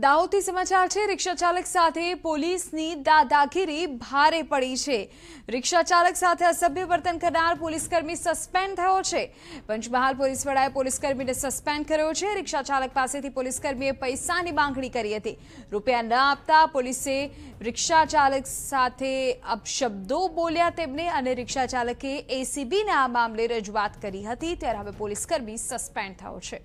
દાહોદથી સમાચાર છે રિક્ષા ચાલક સાથે પોલીસની દાદાગીરી ભારે પડી છે રિક્ષા ચાલક સાથે અસભ્ય વર્તન કરનાર પોલીસકર્મી સસ્પેન્ડ થયો છે પંચમહાલ પોલીસ વડાએ પોલીસકર્મીને સસ્પેન્ડ કર્યો છે રિક્ષા ચાલક પાસેથી પોલીસકર્મીએ પૈસાની માંગણી કરી હતી રૂપિયા ન આપતા પોલીસે રિક્ષા ચાલક સાથે અપશબ્દો બોલ્યા તેમને અને રિક્ષા ચાલકે એસીબીને આ મામલે રજૂઆત કરી હતી ત્યારે હવે પોલીસકર્મી સસ્પેન્ડ થયો છે